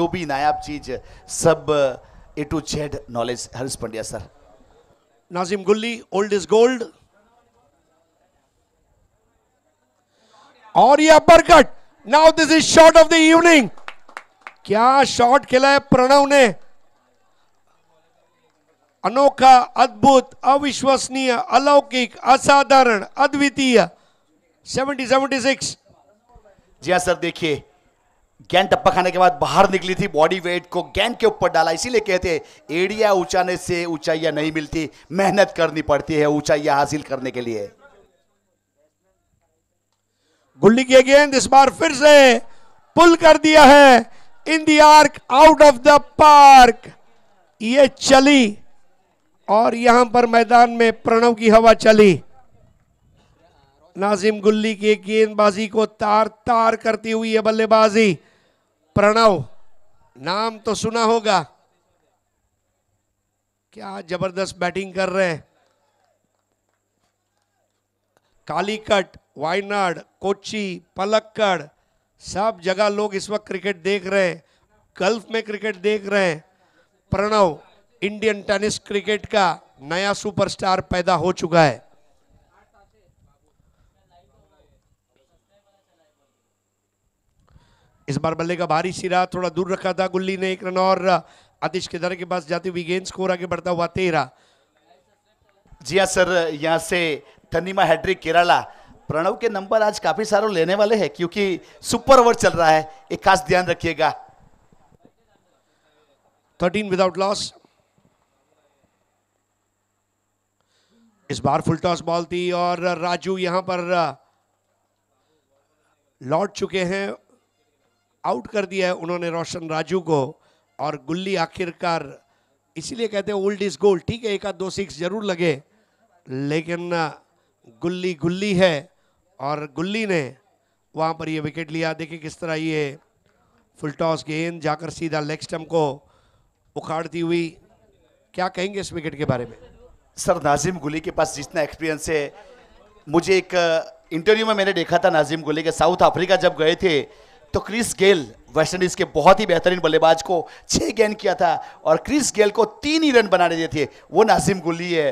जो तो भी नायाब चीज सब A to Z knowledge Harish Pandya sir Nazim Gulli old is gold और ये upper cut now this is shot of the evening क्या शॉट खेला है प्रणव ने अनोखा अद्भुत अविश्वसनीय अलौकिक असाधारण अद्वितीय 70 76 जी हाँ सर देखिए गेंद टप्पा खाने के बाद बाहर निकली थी बॉडी वेट को गेंद के ऊपर डाला इसीलिए कहते एड़िया ऊंचाने से ऊंचाइया नहीं मिलती मेहनत करनी पड़ती है ऊंचाइया हासिल करने के लिए गुल्ली की गेंद इस बार फिर से पुल कर दिया है in the arc out of the park ये चली और यहां पर मैदान में प्रणव की हवा चली नाजिम गुल्ली की गेंदबाजी को तार तार करती हुई है बल्लेबाजी प्रणव नाम तो सुना होगा क्या जबरदस्त बैटिंग कर रहे हैं कालीकट वायनाड कोची पलक्कड़ सब जगह लोग इस वक्त क्रिकेट देख रहे हैं गल्फ में क्रिकेट देख रहे हैं प्रणव इंडियन टेनिस क्रिकेट का नया सुपरस्टार पैदा हो चुका है इस बार बल्ले का भारी सिरा थोड़ा दूर रखा था गुल्ली ने एक रन और आतिश दर के पास जाते हुए गेंद स्कोर आगे बढ़ता हुआ तेरा जी हाँ सर यहाँ से थनीमा हैड्रिक केराला प्रणव के नंबर आज काफी सारे लेने वाले हैं क्योंकि सुपर ओवर चल रहा है एक खास ध्यान रखिएगा थर्टीन विदाउट लॉस इस बार फुल टॉस बॉल थी और राजू यहां पर लौट चुके हैं आउट कर दिया है उन्होंने रोशन राजू को और गुल्ली आखिरकार इसीलिए कहते हैं ओल्ड इज गोल्ड ठीक है एक आध दो सिक्स जरूर लगे लेकिन गुल्ली गुल्ली है और गुल्ली ने वहाँ पर ये विकेट लिया देखिए किस तरह ये फुल टॉस गेंद जाकर सीधा लेग स्टम्प को उखाड़ती हुई क्या कहेंगे इस विकेट के बारे में सर नाजिम गुली के पास जितना एक्सपीरियंस है मुझे एक इंटरव्यू में मैंने देखा था नाजिम गुली के साउथ अफ्रीका जब गए थे तो क्रिस गेल वेस्ट इंडीज के बहुत ही बेहतरीन बल्लेबाज को छह गेंद किया था और क्रिस गेल को तीन ही रन बनाने दिए थे वो नासिम गुल्ली है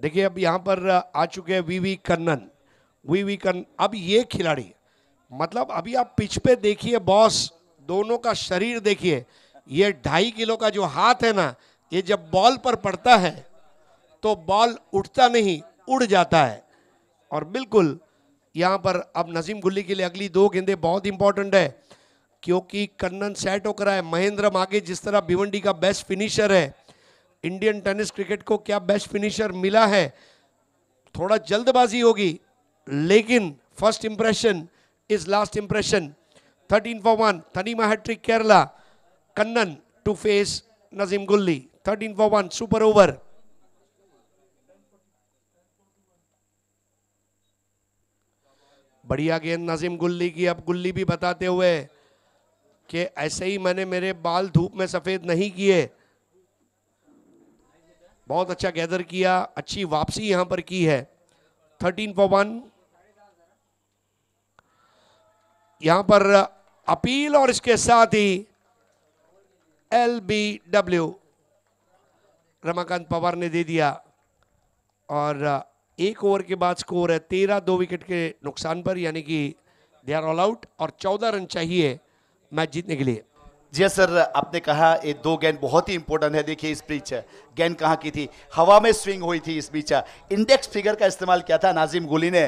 देखिए अब यहां पर आ चुके हैं वीवी कन्नन वीवी कन्न अब ये खिलाड़ी मतलब अभी आप पिच पे देखिए बॉस दोनों का शरीर देखिए ये ढाई किलो का जो हाथ है ना ये जब बॉल पर पड़ता है तो बॉल उठता नहीं उड़ जाता है और बिल्कुल यहाँ पर अब नजीम गुल्ली के लिए अगली दो गेंदे बहुत इंपॉर्टेंट है क्योंकि कन्नन सेट होकर आए महेंद्र मागे जिस तरह भिवंडी का बेस्ट फिनिशर है इंडियन टेनिस क्रिकेट को क्या बेस्ट फिनिशर मिला है थोड़ा जल्दबाजी होगी लेकिन first impression is last impression thirteen for one Thanima hattrick Kerala Kannan to face Nazim Gulli thirteen for one super over बढ़िया गेंद नाजिम गुल्ली की अब गुल्ली भी बताते हुए कि ऐसे ही मैंने मेरे बाल धूप में सफ़ेद नहीं किए बहुत अच्छा गैदर किया अच्छी वापसी यहाँ पर की है थर्टीन फॉर वन यहाँ पर अपील और इसके साथ ही L B W Ramakant Pawar ने दे दिया और एक ओवर के बाद स्कोर है तेरह दो विकेट के नुकसान पर यानी कि दे आर ऑल आउट और चौदह रन चाहिए मैच जीतने के लिए जी हाँ, सर आपने कहा ये दो गेंद बहुत ही इंपॉर्टेंट है देखिए इस बीच गेंद कहाँ की थी हवा में स्विंग हुई थी इस बीच इंडेक्स फिगर का इस्तेमाल किया था नाजिम गुली ने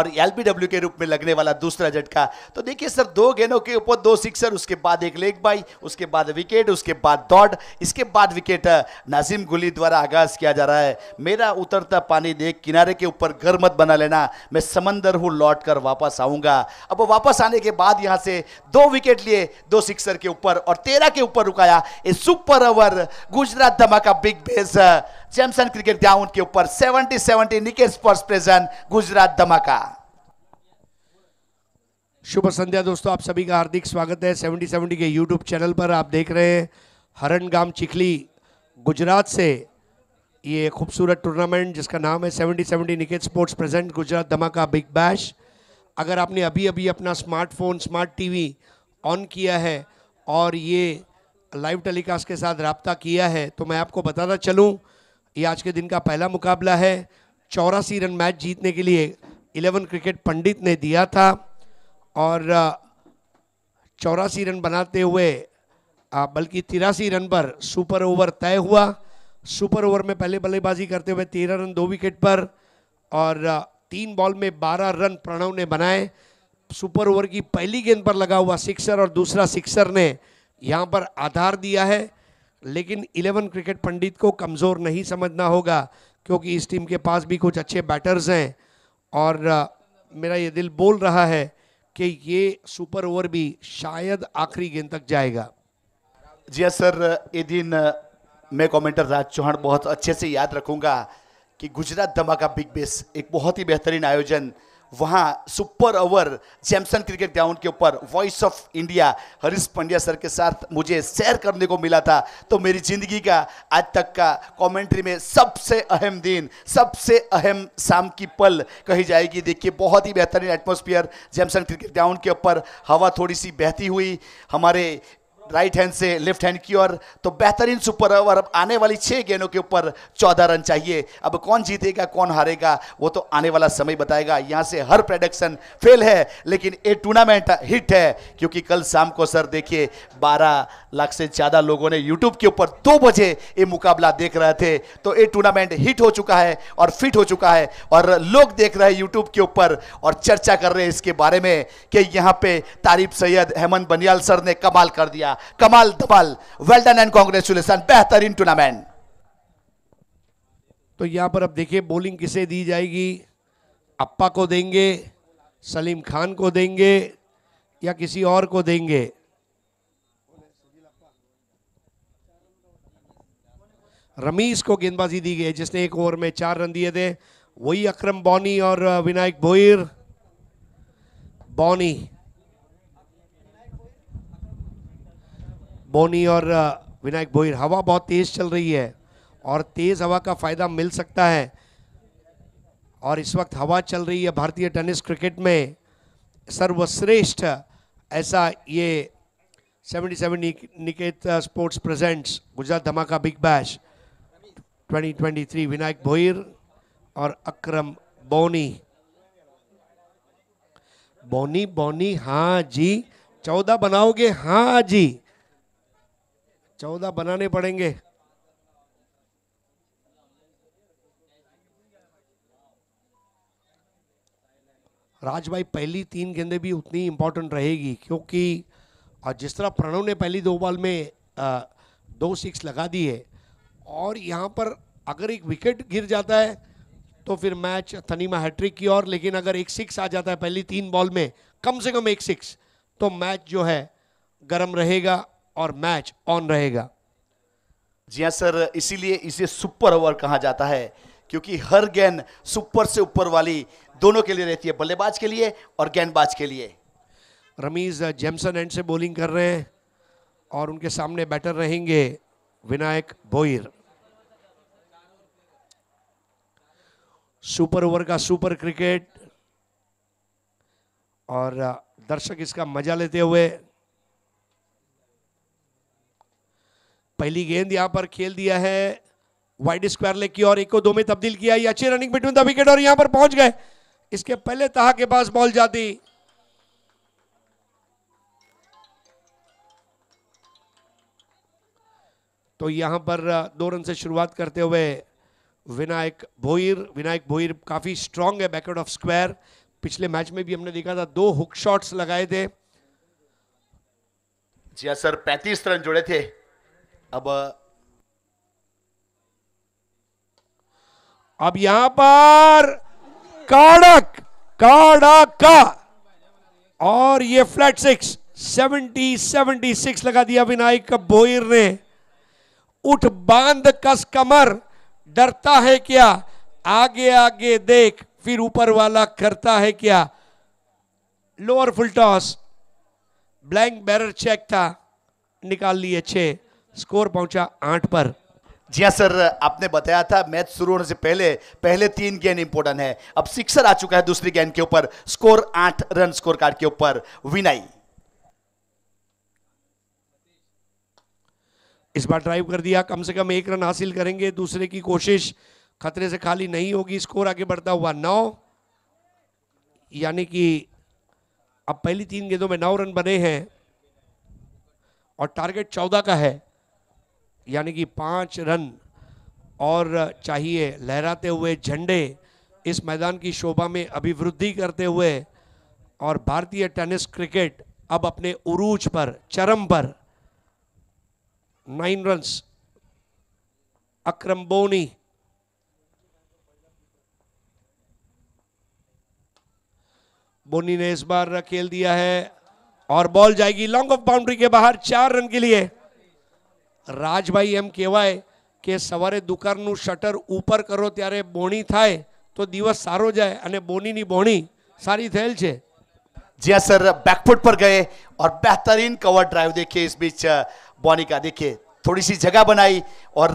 और एल के रूप में लगने वाला दूसरा झटका तो देखिए सर दो गेंदों के ऊपर दो सिक्सर उसके बाद एक लेग बाई उसके बाद विकेट उसके बाद दौड़ इसके बाद विकेट नाजिम गुली द्वारा आगाज किया जा रहा है मेरा उतरता पानी देख किनारे के ऊपर घर मत बना लेना मैं समंदर हूँ लौट कर वापस आऊँगा अब वापस आने के बाद यहाँ से दो विकेट लिए दो सिक्सर के ऊपर और तेरह के ऊपर रुकाया ए सुपर ओवर गुजरात धमाका big bash champion cricket ground के ऊपर 70 70 निकेट फर्स्ट प्रेजेंट गुजरात धमाका शुभ संध्या दोस्तों आप सभी का हार्दिक स्वागत है 70 70 के यूट्यूब चैनल पर आप देख रहे हैं हरण गांव चिखली गुजरात से ये खूबसूरत टूर्नामेंट जिसका नाम है seventy seventy Niket sports present Gujarat धमाका बिग बैश अगर आपने अभी अभी अपना स्मार्टफोन स्मार्ट टीवी ऑन किया है और ये लाइव टेलीकास्ट के साथ रबता किया है तो मैं आपको बताता चलूँ ये आज के दिन का पहला मुकाबला है चौरासी रन मैच जीतने के लिए इलेवन क्रिकेट पंडित ने दिया था और चौरासी रन बनाते हुए बल्कि तिरासी रन पर सुपर ओवर तय हुआ सुपर ओवर में पहले बल्लेबाजी करते हुए तेरह रन दो विकेट पर और तीन बॉल में बारह रन प्रणव ने बनाए सुपर ओवर की पहली गेंद पर लगा हुआ सिक्सर और दूसरा सिक्सर ने यहाँ पर आधार दिया है लेकिन इलेवन क्रिकेट पंडित को कमज़ोर नहीं समझना होगा क्योंकि इस टीम के पास भी कुछ अच्छे बैटर्स हैं और मेरा ये दिल बोल रहा है कि ये सुपर ओवर भी शायद आखिरी गेंद तक जाएगा जी हाँ सर ये दिन मैं कमेंटर राज चौहान बहुत अच्छे से याद रखूंगा कि गुजरात धमाका बिग बेस एक बहुत ही बेहतरीन आयोजन वहाँ super over Samson cricket ground के ऊपर voice of India Harish Pandya sir के साथ मुझे शेयर करने को मिला था तो मेरी ज़िंदगी का आज तक का कमेंट्री में सबसे अहम दिन सबसे अहम शाम की पल कही जाएगी देखिए बहुत ही बेहतरीन एटमोसफियर जैमसन क्रिकेट ग्राउंड के ऊपर हवा थोड़ी सी बहती हुई हमारे राइट हैंड से लेफ्ट हैंड की ओर तो बेहतरीन सुपर ओवर अब आने वाली छः गेंदों के ऊपर चौदह रन चाहिए अब कौन जीतेगा कौन हारेगा वो तो आने वाला समय बताएगा यहाँ से हर प्रोडक्शन फेल है लेकिन ये टूर्नामेंट हिट है क्योंकि कल शाम को सर देखिए बारह लाख से ज़्यादा लोगों ने यूट्यूब के ऊपर दो बजे ये मुकाबला देख रहे थे तो ये टूर्नामेंट हिट हो चुका है और फिट हो चुका है और लोग देख रहे हैं यूट्यूब के ऊपर और चर्चा कर रहे हैं इसके बारे में कि यहाँ पे तारीफ सैयद हेमंत बनियाल सर ने कमाल कर दिया कमाल धमाल वेल डन एंड कॉन्ग्रेचुलेसन बेहतरीन टूर्नामेंट तो यहां पर अब देखिए बोलिंग किसे दी जाएगी अप्पा को देंगे सलीम खान को देंगे या किसी और को देंगे रमीश को गेंदबाजी दी गई जिसने एक ओवर में चार रन दिए थे वही अक्रम बॉनी और विनायक भोईर बॉनी बोनी और विनायक भोईर हवा बहुत तेज़ चल रही है और तेज़ हवा का फ़ायदा मिल सकता है और इस वक्त हवा चल रही है भारतीय टेनिस क्रिकेट में सर्वश्रेष्ठ ऐसा ये 77 निकेत स्पोर्ट्स प्रेजेंट्स गुजरात धमाका बिग बैश 2023 विनायक भोईर और अक्रम बोनी बोनी बोनी हाँ जी चौदह बनाओगे हाँ जी चौदह बनाने पड़ेंगे राज भाई पहली तीन गेंदे भी उतनी इम्पोर्टेंट रहेगी क्योंकि और जिस तरह प्रणव ने पहली दो बॉल में आ, दो सिक्स लगा दी है और यहाँ पर अगर एक विकेट गिर जाता है तो फिर मैच थनीमा हैट्रिक की और लेकिन अगर एक सिक्स आ जाता है पहली तीन बॉल में कम से कम एक सिक्स तो मैच जो है गर्म रहेगा और मैच ऑन रहेगा जी हाँ सर इसीलिए इसे सुपर ओवर कहा जाता है क्योंकि हर गेंद सुपर से ऊपर वाली दोनों के लिए रहती है बल्लेबाज के लिए और गेंदबाज के लिए रमीज जेम्सन एंड से बॉलिंग कर रहे हैं और उनके सामने बैटर रहेंगे विनायक बोईर सुपर ओवर का सुपर क्रिकेट और दर्शक इसका मजा लेते हुए पहली गेंद यहां पर खेल दिया है वाइड स्क्वायर लेग की और एक को दो में तब्दील किया ये अच्छी रनिंग बिटवीन द विकेट और यहां पर पहुंच गए इसके पहले तहा के पास बॉल जाती तो यहां पर दो रन से शुरुआत करते हुए विनायक भोईर विनायक भोईर काफी स्ट्रांग है बैकवर्ड ऑफ स्क्वायर पिछले मैच में भी हमने देखा था दो हुक शॉट्स लगाए थे जी हाँ, सर पैंतीस रन जुड़े थे अब अब यहां पर काड़क काड़ा का और ये flat six seventy seventy six लगा दिया विनायक बोईर ने उठ बांध कस कमर डरता है क्या आगे आगे देख फिर ऊपर वाला करता है क्या lower full toss blank bearer cheque था निकाल लिए छे स्कोर पहुंचा आठ पर जी हाँ सर आपने बताया था मैच शुरू होने से पहले पहले तीन गेंद इंपोर्टेंट है अब सिक्सर आ चुका है दूसरी गेंद के ऊपर स्कोर आठ रन स्कोर कार्ड के ऊपर विनाई इस बार ड्राइव कर दिया कम से कम एक रन हासिल करेंगे दूसरे की कोशिश खतरे से खाली नहीं होगी स्कोर आगे बढ़ता हुआ नौ यानी कि अब पहली तीन गेंदों में नौ रन बने हैं और टारगेट चौदह का है यानी कि पाँच रन और चाहिए लहराते हुए झंडे इस मैदान की शोभा में अभिवृद्धि करते हुए और भारतीय टेनिस क्रिकेट अब अपने उरूज पर चरम पर नाइन रन्स अक्रम बोनी बोनी ने इस बार खेल दिया है और बॉल जाएगी लॉन्ग ऑफ बाउंड्री के बाहर चार रन के लिए રાજભાઈ એમ કહેવાય કે સવારે દુકાનનું શટર ઉપર કરો ત્યારે બોણી થાય તો દિવસ સારો જાય અને बोनी બોણી સારી થયેલ जी जिया सर बैकफुट पर गए और बेहतरीन कवर ड्राइव देखिए इस बीच बॉनी का देखिए थोड़ी सी जगह बनाई और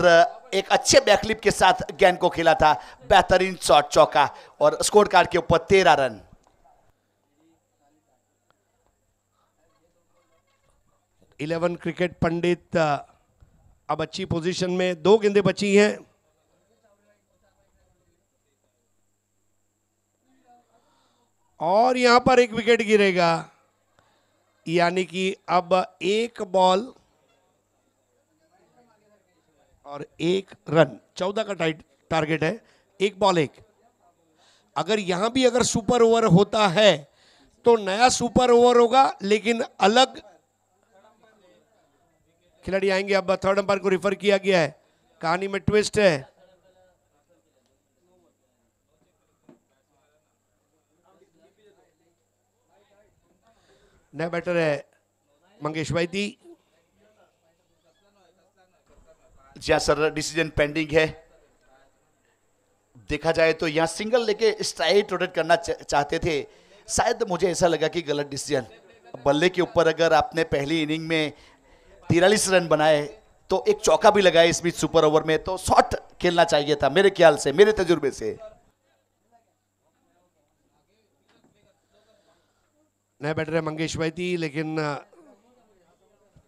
एक अच्छे बैकलिप के साथ गेंद को खेला था बेहतरीन शॉट चौका और स्कोर कार्ड के ऊपर तेरह रन इलेवन क्रिकेट पंडित अब अच्छी पोजीशन में दो गेंदे बची हैं और यहां पर एक विकेट गिरेगा यानी कि अब एक बॉल और एक रन चौदह का टाइट टारगेट है एक बॉल एक अगर यहां भी अगर सुपर ओवर होता है तो नया सुपर ओवर होगा लेकिन अलग खिलाड़ी आएंगे अब थर्ड अंपायर को रिफर किया गया है कहानी में ट्विस्ट है नया बैटर है मंगेश वैदी जी हाँ, सर डिसीजन पेंडिंग है देखा जाए तो यहां सिंगल लेके स्ट्राइट रोटेट करना चाहते थे शायद मुझे ऐसा लगा कि गलत डिसीजन बल्ले के ऊपर अगर आपने पहली इनिंग में तिरालीस रन बनाए तो एक चौका भी लगाए इस बीच सुपर ओवर में तो शॉट खेलना चाहिए था मेरे ख्याल से मेरे तजुर्बे से नहीं बैठ रहे मंगेश भाई थी लेकिन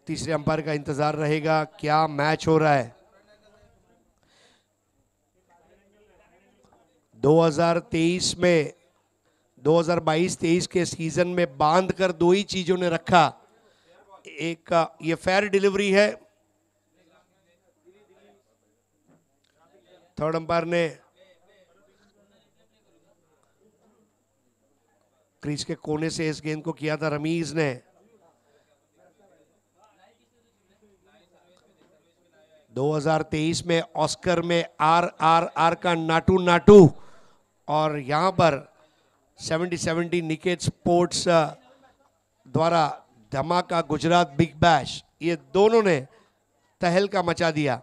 तीसरे अंपायर का इंतजार रहेगा क्या मैच हो रहा है 2023 में 2022-23 के सीजन में बांध कर दो ही चीजों ने रखा एक ये फेयर डिलीवरी है थर्ड अंपायर ने क्रीज के कोने से इस गेंद को किया था रमीज ने दो हजार तेईस में ऑस्कर में आर आर आर का नाटू नाटू और यहां पर सेवेंटी सेवेंटी निकेट स्पोर्ट्स द्वारा धमाका गुजरात बिग बैश ये दोनों ने तहलका मचा दिया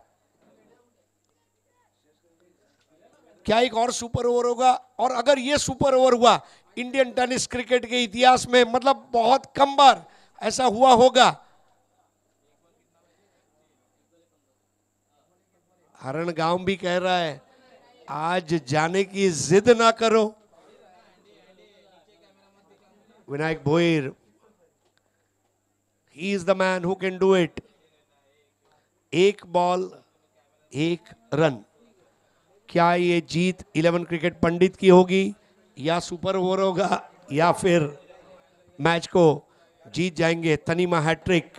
क्या एक और सुपर ओवर होगा और अगर ये सुपर ओवर हुआ इंडियन टेनिस क्रिकेट के इतिहास में मतलब बहुत कम बार ऐसा हुआ होगा हरण गांव भी कह रहा है आज जाने की जिद ना करो Vinayak Bhoir he is the man who can do it एक बॉल एक रन क्या ये जीत इलेवन क्रिकेट पंडित की होगी या सुपर ओवर होगा या फिर मैच को जीत जाएंगे तनीमा हैट्रिक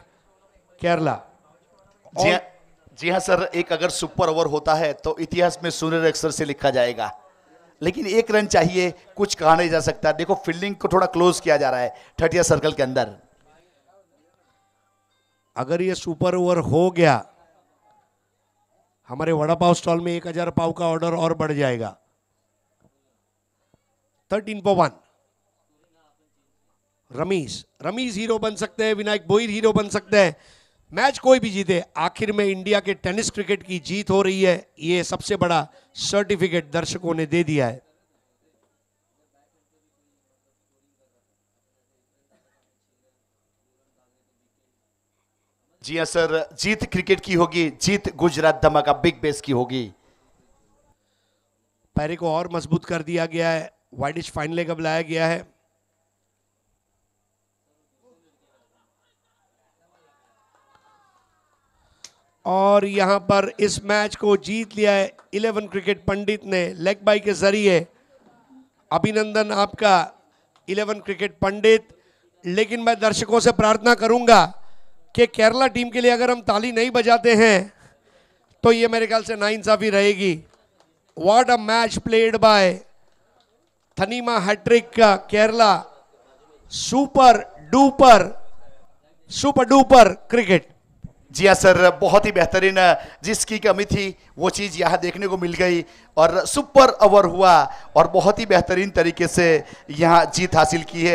केरला जी हाँ जी हाँ सर एक अगर सुपर ओवर होता है तो इतिहास में सुनहरे अक्सर से लिखा जाएगा लेकिन एक रन चाहिए कुछ कहा नहीं जा सकता देखो फील्डिंग को थोड़ा क्लोज किया जा रहा है थर्टिया सर्कल के अंदर अगर ये सुपर ओवर हो गया हमारे वड़ा पाव स्टॉल में एक हजार पाव का ऑर्डर और बढ़ जाएगा थर्टीन पो वन रमीश रमीश हीरो बन सकते हैं विनायक बोईर हीरो बन सकते हैं मैच कोई भी जीते आखिर में इंडिया के टेनिस क्रिकेट की जीत हो रही है ये सबसे बड़ा सर्टिफिकेट दर्शकों ने दे दिया है जी हाँ सर जीत क्रिकेट की होगी जीत गुजरात धमाका बिग बेस की होगी पैरे को और मजबूत कर दिया गया है वाइडिश फाइनल कब लाया गया है और यहां पर इस मैच को जीत लिया है इलेवन क्रिकेट पंडित ने लेग बाई के जरिए अभिनंदन आपका इलेवन क्रिकेट पंडित लेकिन मैं दर्शकों से प्रार्थना करूंगा कि केरला टीम के लिए अगर हम ताली नहीं बजाते हैं तो ये मेरे ख्याल से नाइंसाफी रहेगी what a match played by Thanima hattrick का Kerala super duper super duper cricket जी हाँ सर बहुत ही बेहतरीन जिसकी कमी थी वो चीज़ यहाँ देखने को मिल गई और सुपर ओवर हुआ और बहुत ही बेहतरीन तरीके से यहाँ जीत हासिल की है